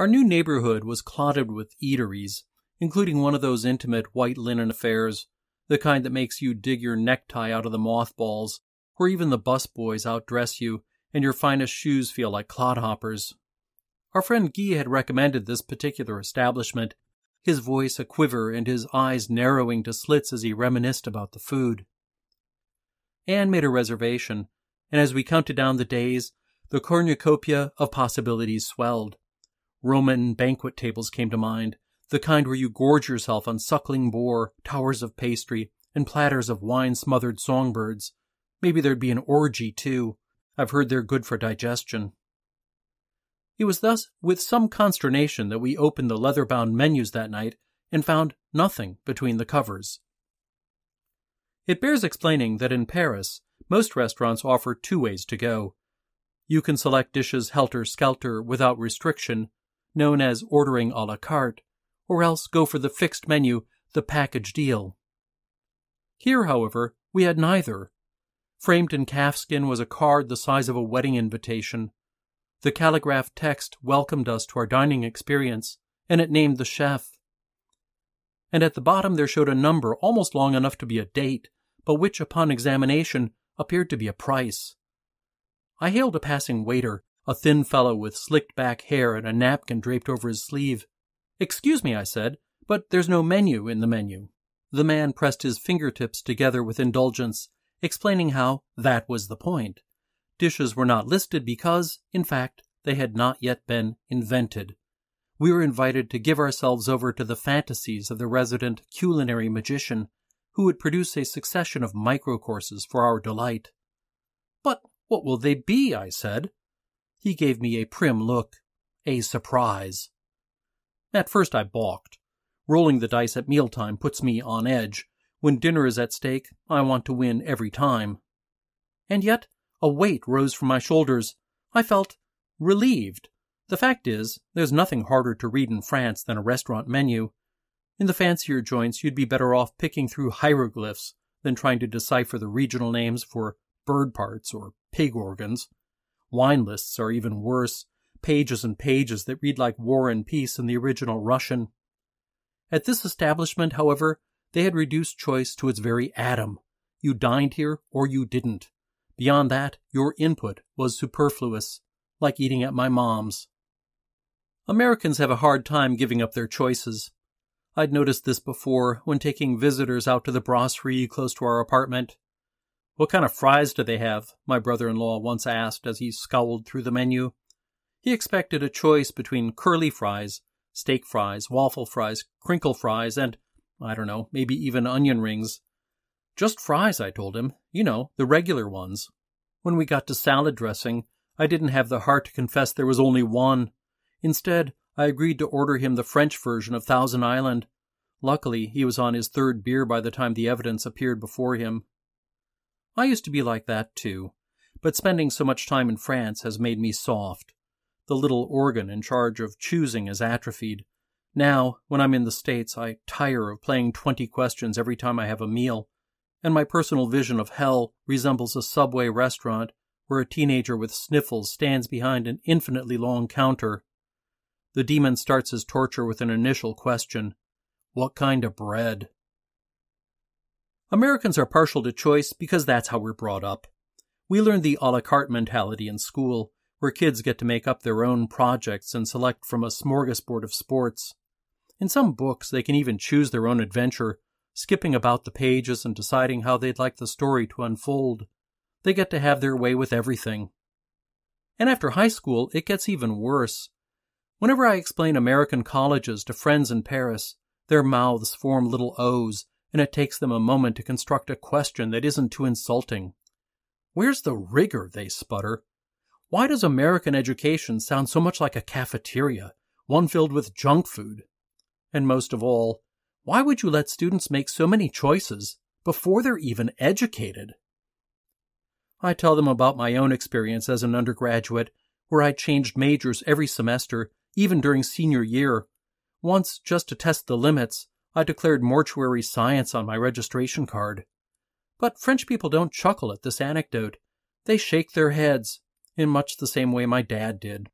Our new neighborhood was clotted with eateries, including one of those intimate white linen affairs, the kind that makes you dig your necktie out of the mothballs, where even the busboys outdress you and your finest shoes feel like clodhoppers. Our friend Guy had recommended this particular establishment, his voice a quiver and his eyes narrowing to slits as he reminisced about the food. Anne made a reservation, and as we counted down the days, the cornucopia of possibilities swelled. Roman banquet tables came to mind, the kind where you gorge yourself on suckling boar, towers of pastry, and platters of wine smothered songbirds. Maybe there'd be an orgy, too. I've heard they're good for digestion. It was thus with some consternation that we opened the leather bound menus that night and found nothing between the covers. It bears explaining that in Paris, most restaurants offer two ways to go. You can select dishes helter skelter without restriction, known as ordering a la carte, or else go for the fixed menu, the package deal. Here, however, we had neither. Framed in calfskin was a card the size of a wedding invitation. The calligraphed text welcomed us to our dining experience, and it named the chef. And at the bottom there showed a number almost long enough to be a date, but which, upon examination, appeared to be a price. I hailed a passing waiter a thin fellow with slicked back hair and a napkin draped over his sleeve. Excuse me, I said, but there's no menu in the menu. The man pressed his fingertips together with indulgence, explaining how that was the point. Dishes were not listed because, in fact, they had not yet been invented. We were invited to give ourselves over to the fantasies of the resident culinary magician, who would produce a succession of microcourses for our delight. But what will they be? I said. He gave me a prim look, a surprise. At first I balked. Rolling the dice at mealtime puts me on edge. When dinner is at stake, I want to win every time. And yet, a weight rose from my shoulders. I felt relieved. The fact is, there's nothing harder to read in France than a restaurant menu. In the fancier joints, you'd be better off picking through hieroglyphs than trying to decipher the regional names for bird parts or pig organs wine lists are even worse, pages and pages that read like War and Peace in the original Russian. At this establishment, however, they had reduced choice to its very atom. You dined here or you didn't. Beyond that, your input was superfluous, like eating at my mom's. Americans have a hard time giving up their choices. I'd noticed this before when taking visitors out to the brasserie close to our apartment. What kind of fries do they have? my brother in law once asked as he scowled through the menu. He expected a choice between curly fries, steak fries, waffle fries, crinkle fries, and, I don't know, maybe even onion rings. Just fries, I told him. You know, the regular ones. When we got to salad dressing, I didn't have the heart to confess there was only one. Instead, I agreed to order him the French version of Thousand Island. Luckily, he was on his third beer by the time the evidence appeared before him. I used to be like that too, but spending so much time in France has made me soft. The little organ in charge of choosing is atrophied. Now, when I'm in the States, I tire of playing 20 questions every time I have a meal, and my personal vision of hell resembles a subway restaurant where a teenager with sniffles stands behind an infinitely long counter. The demon starts his torture with an initial question What kind of bread? Americans are partial to choice because that's how we're brought up. We learn the a la carte mentality in school, where kids get to make up their own projects and select from a smorgasbord of sports. In some books, they can even choose their own adventure, skipping about the pages and deciding how they'd like the story to unfold. They get to have their way with everything. And after high school, it gets even worse. Whenever I explain American colleges to friends in Paris, their mouths form little O's and it takes them a moment to construct a question that isn't too insulting. Where's the rigor, they sputter. Why does American education sound so much like a cafeteria, one filled with junk food? And most of all, why would you let students make so many choices before they're even educated? I tell them about my own experience as an undergraduate, where I changed majors every semester, even during senior year, once just to test the limits, I declared mortuary science on my registration card. But French people don't chuckle at this anecdote. They shake their heads, in much the same way my dad did.